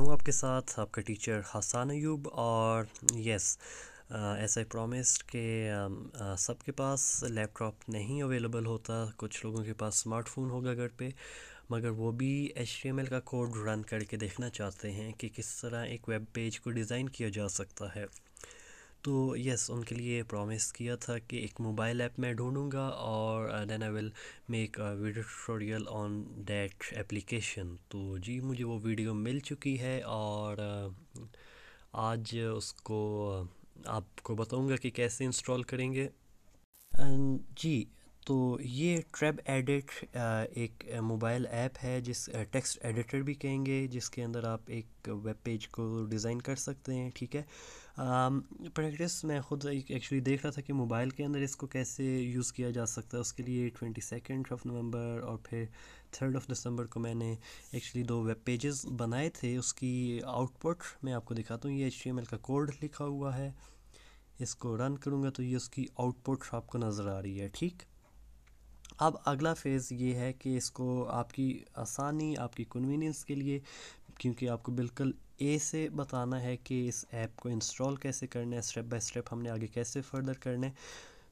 हूँ आपके साथ आपका टीचर हसान अयूब और यस एस आई प्रोमिस्ड के um, uh, सबके पास लैपटॉप नहीं अवेलेबल होता कुछ लोगों के पास स्मार्टफोन होगा घर पे मगर वो भी एच का कोड रन करके देखना चाहते हैं कि किस तरह एक वेब पेज को डिज़ाइन किया जा सकता है तो यस उनके लिए प्रॉमिस किया था कि एक मोबाइल ऐप मैं ढूंढूंगा और then I will make a video tutorial on that application तो जी मुझे वो वीडियो मिल चुकी है और uh, आज उसको uh, आपको बताऊंगा कि कैसे इंस्टॉल करेंगे जी तो ये ट्रैब एडिट एक मोबाइल ऐप है जिस टेक्स्ट एडिटर भी कहेंगे जिसके अंदर आप एक वेब पेज को डिज़ाइन कर सकते हैं ठीक है प्रैक्टिस मैं ख़ुद एक्चुअली देख रहा था कि मोबाइल के अंदर इसको कैसे यूज़ किया जा सकता है उसके लिए ट्वेंटी सेकेंड ऑफ नवंबर और फिर थर्ड ऑफ दिसंबर को मैंने एक्चुअली दो वेब पेजेस बनाए थे उसकी आउटपुट मैं आपको दिखाता हूँ ये एच का कोड लिखा हुआ है इसको रन करूँगा तो ये उसकी आउटपुट आपको नज़र आ रही है ठीक अब अगला फ़ेज़ ये है कि इसको आपकी आसानी आपकी कन्वीनियंस के लिए क्योंकि आपको बिल्कुल ए से बताना है कि इस ऐप को इंस्टॉल कैसे करना है स्टेप बाय स्टेप हमने आगे कैसे फर्दर करना है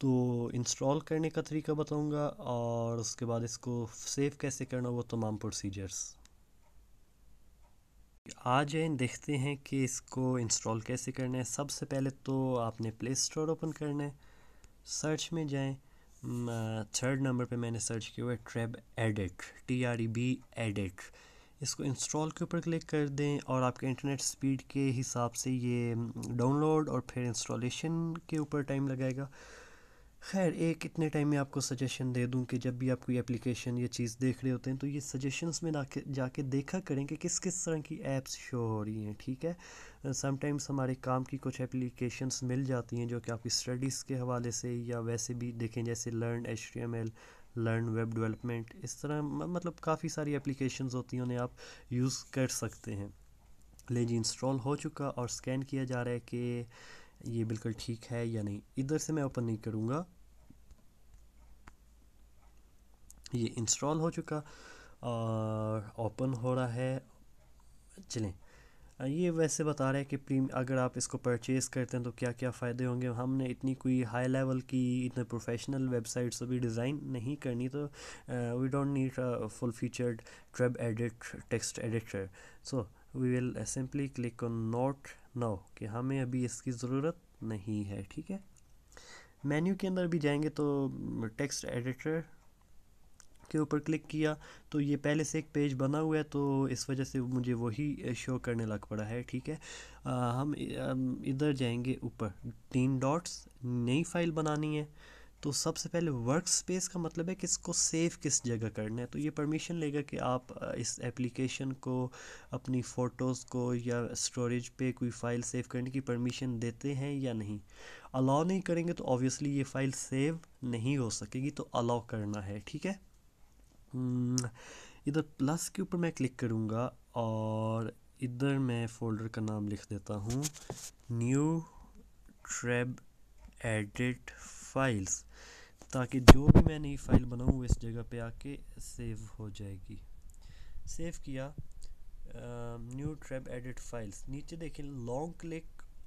तो इंस्टॉल करने का तरीका बताऊंगा और उसके बाद इसको सेव कैसे करना वो तमाम प्रोसीजर्स आ जाए देखते हैं कि इसको इंस्टॉल कैसे करना है सबसे पहले तो आपने प्ले स्टोर ओपन करना है सर्च में जाएं थर्ड नंबर पे मैंने सर्च किया हुआ है TrebEdit T R E B edit इसको इंस्टॉल के ऊपर क्लिक कर दें और आपके इंटरनेट स्पीड के हिसाब से ये डाउनलोड और फिर इंस्टॉलेशन के ऊपर टाइम लगाएगा खैर एक इतने टाइम में आपको सजेशन दे दूं कि जब भी आप कोई एप्लीकेशन या चीज़ देख रहे होते हैं तो ये सजेशंस में जाके देखा करें कि किस किस तरह की ऐप्स शो हो रही हैं ठीक है समटाइम्स uh, हमारे काम की कुछ एप्लीकेशंस मिल जाती हैं जो कि आपकी स्टडीज़ के हवाले से या वैसे भी देखें जैसे learn H learn web development इस तरह मतलब काफ़ी सारी एप्लीकेशन होती हैं उन्हें आप यूज़ कर सकते हैं ले जी इंस्टॉल हो चुका और स्कैन किया जा रहा है कि ये बिल्कुल ठीक है या नहीं इधर से मैं ओपन नहीं करूँगा ये इंस्टॉल हो चुका और ओपन हो रहा है चलें ये वैसे बता रहे हैं कि प्रीम अगर आप इसको परचेज़ करते हैं तो क्या क्या फ़ायदे होंगे हमने इतनी कोई हाई लेवल की इतने प्रोफेशनल वेबसाइट्स से भी डिज़ाइन नहीं करनी तो we don't need full featured TrebEdit text editor so we will simply click on not now कि हमें अभी इसकी ज़रूरत नहीं है ठीक है मेन्यू के अंदर भी जाएंगे तो टेक्स्ट एडिटर के ऊपर क्लिक किया तो ये पहले से एक पेज बना हुआ है तो इस वजह से मुझे वही शो करने लग पड़ा है ठीक है आ, हम इधर जाएंगे ऊपर तीन डॉट्स नई फाइल बनानी है तो सबसे पहले वर्क स्पेस का मतलब है किसको सेव किस जगह करना है तो ये परमिशन लेगा कि आप इस एप्लीकेशन को अपनी फ़ोटोज़ को या स्टोरेज पे कोई फ़ाइल सेव करने की परमिशन देते हैं या नहीं अलाउ नहीं करेंगे तो ऑब्वियसली ये फ़ाइल सेव नहीं हो सकेगी तो अलाउ करना है ठीक है हम्म, इधर प्लस के ऊपर मैं क्लिक करूँगा और इधर मैं फ़ोल्डर का नाम लिख देता हूँ न्यू ट्रेब एडिट फाइल्स ताकि जो भी मैं नई फाइल बनाऊँ इस जगह पे आके सेव हो जाएगी सेव किया न्यू ट्रैप एडिट फाइल्स नीचे देखें long click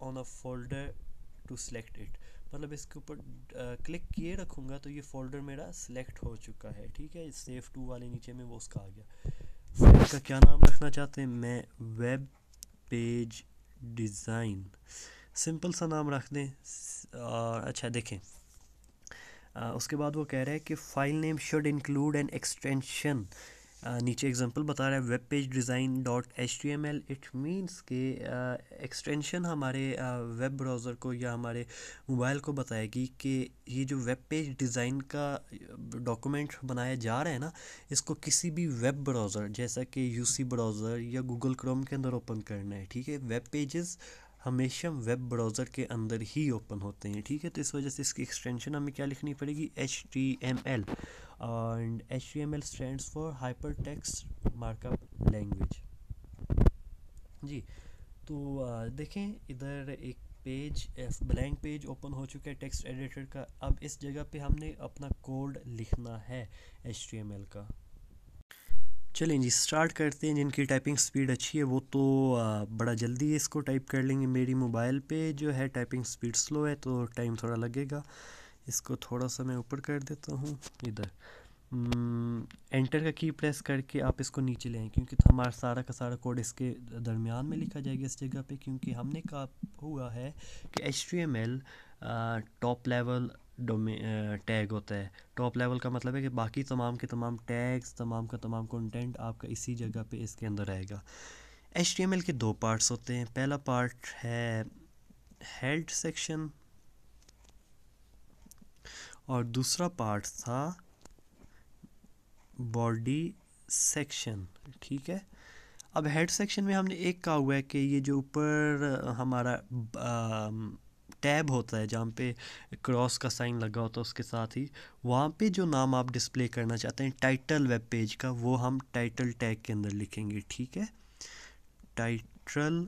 on a folder to select it मतलब इसके ऊपर क्लिक किए रखूँगा तो ये फोल्डर मेरा सेलेक्ट हो चुका है ठीक है सेव टू वाले नीचे में वो उसका आ गया फाइल का क्या नाम रखना चाहते हैं मैं वेब पेज डिज़ाइन सिंपल सा नाम रख दें और अच्छा देखें उसके बाद वो कह रहा है कि file name should include an extension नीचे एग्जांपल बता रहा है web page design dot H T M L it means के एक्सटेंशन हमारे वेब ब्राउज़र को या हमारे मोबाइल को बताएगी कि ये जो वेब पेज डिज़ाइन का डॉक्यूमेंट बनाया जा रहा है ना इसको किसी भी वेब ब्राउज़र जैसा कि यूसी ब्राउज़र या गूगल क्रोम के अंदर ओपन करना है ठीक है वेब पेजेस हमेशा वेब ब्राउज़र के अंदर ही ओपन होते हैं ठीक है तो इस वजह से इसकी एक्सटेंशन हमें क्या लिखनी पड़ेगी H T M L and H T M L stand for hyper text markup language जी तो देखें इधर एक पेज ब्लैंक पेज ओपन हो चुका है टेक्स्ट एडिटर का अब इस जगह पे हमने अपना कोड लिखना है एच का चलें जी स्टार्ट करते हैं जिनकी टाइपिंग स्पीड अच्छी है वो तो बड़ा जल्दी इसको टाइप कर लेंगे मेरी मोबाइल पे जो है टाइपिंग स्पीड स्लो है तो टाइम थोड़ा लगेगा इसको थोड़ा सा मैं ऊपर कर देता हूँ इधर एंटर हम्म, का की प्रेस करके आप इसको नीचे ले क्योंकि तो हमारा सारा का सारा कोड इसके दरमियान में लिखा जाएगा इस जगह पे क्योंकि हमने कहा हुआ है कि H top level dome tag होता है टॉप लेवल का मतलब है कि बाकी तमाम के तमाम टैग्स तमाम का तमाम कंटेंट आपका इसी जगह पे इसके अंदर आएगा एच के दो पार्ट्स होते हैं पहला पार्ट है हेड सेक्शन और दूसरा पार्ट था बॉडी सेक्शन ठीक है अब हेड सेक्शन में हमने एक कहा हुआ है कि ये जो ऊपर हमारा टैब होता है जहाँ पे क्रॉस का साइन लगा होता है उसके साथ ही वहाँ पे जो नाम आप डिस्प्ले करना चाहते हैं टाइटल वेब पेज का वो हम टाइटल टैग के अंदर लिखेंगे ठीक है टाइटल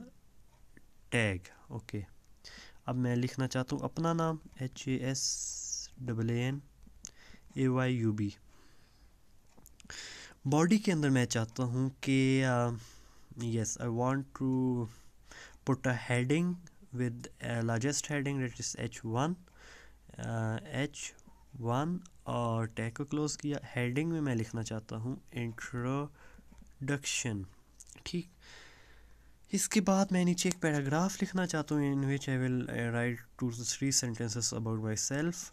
टैग ओके अब मैं लिखना चाहता हूँ अपना नाम H A S double N A Y U B body के अंदर मैं चाहता हूँ कि yes I want to put a heading with uh, largest uh, heading that is H1 H1 और टैग को क्लोज़ किया हेडिंग में मैं लिखना चाहता हूँ इंट्रोडक्शन ठीक इसके बाद मैं नीचे एक पैराग्राफ लिखना चाहता हूँ in which I will write two three sentences about myself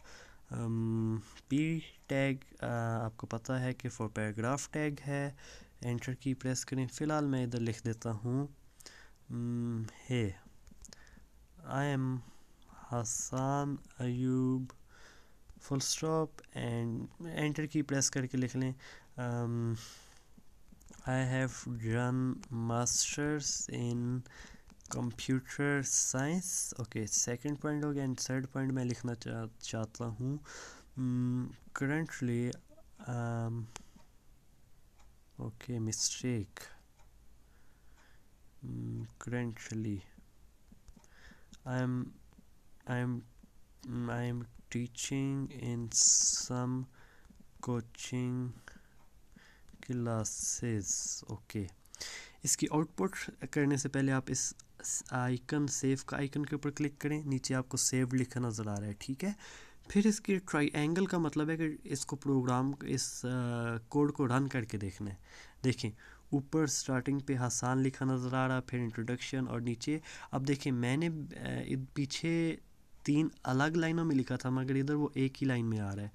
P tag आपको पता है कि फॉर पैराग्राफ टैग है एंटर की प्रेस करें फ़िलहाल मैं इधर लिख देता हूँ hey um, hey. I am Hasan Ayub full stop and enter key press करके लिख लें I have done masters in computer science okay second point हो गया एंड थर्ड पॉइंट मैं लिखना चा, चाहता हूँ currently okay mistake currently I'm I'm mm, I'm teaching in some coaching classes okay इसकी आउटपुट करने से पहले आप इस आइकन सेव का आइकन के ऊपर क्लिक करें नीचे आपको सेव लिखा नज़र आ रहा है ठीक है फिर इसकी ट्राइंगल का मतलब है कि इसको प्रोग्राम इस कोड uh, को रन करके देखना है देखें ऊपर स्टार्टिंग पे हसान लिखा नज़र आ रहा फिर इंट्रोडक्शन और नीचे अब देखिए मैंने पीछे तीन अलग लाइनों में लिखा था मगर इधर वो एक ही लाइन में आ रहा है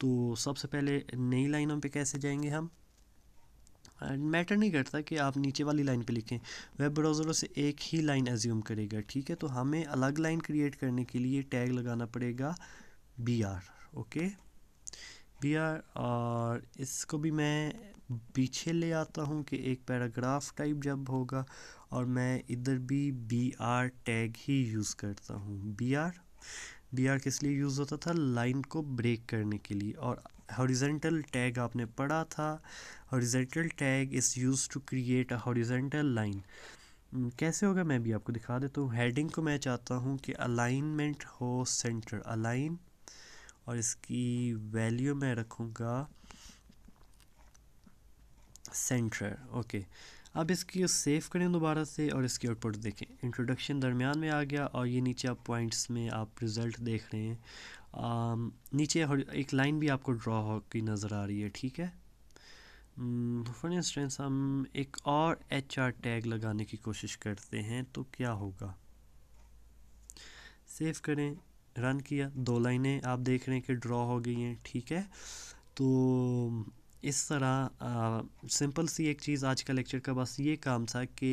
तो सबसे पहले नई लाइनों पे कैसे जाएंगे हम मैटर नहीं करता कि आप नीचे वाली लाइन पे लिखें वेब ब्राउज़रों से एक ही लाइन एज्यूम करेगा ठीक है तो हमें अलग लाइन क्रिएट करने के लिए टैग लगाना पड़ेगा B R okay B R और इसको भी मैं पीछे ले आता हूँ कि एक पैराग्राफ टाइप जब होगा और मैं इधर भी बी आर टैग ही यूज़ करता हूँ बी आर बी आर किस लिए यूज़ होता था लाइन को ब्रेक करने के लिए और हॉरिजेंटल टैग आपने पढ़ा था horizontal tag is use to create a horizontal line कैसे होगा मैं भी आपको दिखा देता हूँ हेडिंग को मैं चाहता हूँ कि अलाइनमेंट हो सेंटर अलाइन और इसकी वैल्यू मैं रखूँगा सेंटर ओके अब इसकी सेव करें दोबारा से और इसकी आउटपुट देखें इंट्रोडक्शन दरमियान में आ गया और ये नीचे आप पॉइंट्स में आप रिज़ल्ट देख रहे हैं आम, नीचे एक लाइन भी आपको ड्रा हो की नज़र आ रही है ठीक है फॉर इंस्टेंस हम एक और एच आर टैग लगाने की कोशिश करते हैं तो क्या होगा सेव करें रन किया दो लाइनें आप देख रहे हैं कि ड्रा हो गई हैं ठीक है तो इस तरह सिंपल सी एक चीज़ आज का लेक्चर का बस ये काम था कि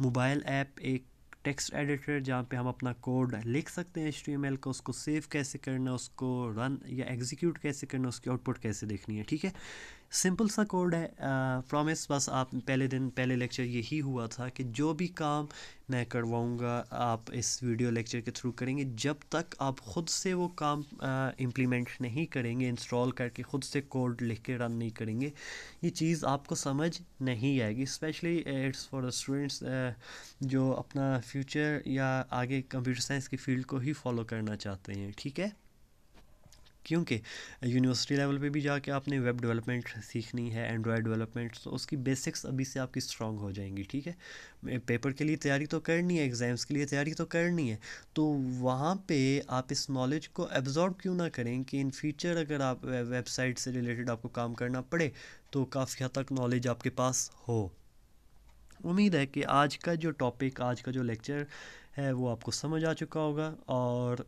मोबाइल ऐप एक टेक्स्ट एडिटर जहाँ पे हम अपना कोड लिख सकते हैं एच को उसको सेव कैसे करना उसको रन या एग्जीक्यूट कैसे करना उसकी आउटपुट कैसे देखनी है ठीक है सिंपल सा कोड है प्रॉमिस बस आप पहले दिन पहले लेक्चर यही हुआ था कि जो भी काम मैं करवाऊँगा आप इस वीडियो लेक्चर के थ्रू करेंगे जब तक आप ख़ुद से वो काम इम्प्लीमेंट नहीं करेंगे इंस्टॉल करके ख़ुद से कोड लिख के रन नहीं करेंगे ये चीज़ आपको समझ नहीं आएगी स्पेशली इट्स फॉर स्टूडेंट्स जो अपना फ्यूचर या आगे कंप्यूटर साइंस की फील्ड को ही फॉलो करना चाहते हैं ठीक है क्योंकि यूनिवर्सिटी लेवल पे भी जाके आपने वेब डेवलपमेंट सीखनी है एंड्रॉयड डेवलपमेंट तो उसकी बेसिक्स अभी से आपकी स्ट्रांग हो जाएंगी ठीक है पेपर के लिए तैयारी तो करनी है एग्ज़ाम्स के लिए तैयारी तो करनी है तो वहाँ पे आप इस नॉलेज को एब्जॉर्ब क्यों ना करें कि इन फ्यूचर अगर आप वेबसाइट से रिलेटेड आपको काम करना पड़े तो काफ़ी हद तक नॉलेज आपके पास हो उम्मीद है कि आज का जो टॉपिक आज का जो लेक्चर है वो आपको समझ आ चुका होगा और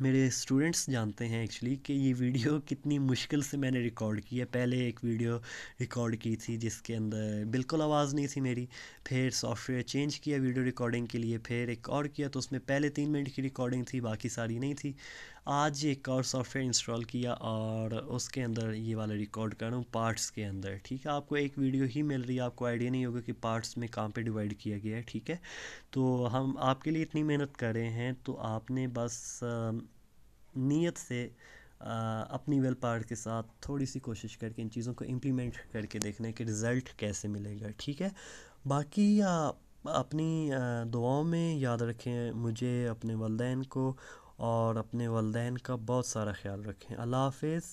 मेरे स्टूडेंट्स जानते हैं एक्चुअली कि ये वीडियो कितनी मुश्किल से मैंने रिकॉर्ड की है पहले एक वीडियो रिकॉर्ड की थी जिसके अंदर बिल्कुल आवाज़ नहीं थी मेरी फिर सॉफ्टवेयर चेंज किया वीडियो रिकॉर्डिंग के लिए फिर एक और किया तो उसमें पहले तीन मिनट की रिकॉर्डिंग थी बाकी सारी नहीं थी आज एक और सॉफ्टवेयर इंस्टॉल किया और उसके अंदर ये वाला रिकॉर्ड कर रहा हूँ पार्ट्स के अंदर ठीक है आपको एक वीडियो ही मिल रही है आपको आइडिया नहीं होगा कि पार्ट्स में कहाँ पे डिवाइड किया गया है ठीक है तो हम आपके लिए इतनी मेहनत कर रहे हैं तो आपने बस नीयत से अपनी वेल पार्ट के साथ थोड़ी सी कोशिश करके इन चीज़ों को इम्प्लीमेंट करके देखना है कि रिज़ल्ट कैसे मिलेगा ठीक है बाकी आ, अपनी दुआओं में याद रखें मुझे अपने वालदेन को और अपने वालदेन का बहुत सारा ख्याल रखें अल्लाह हाफिज़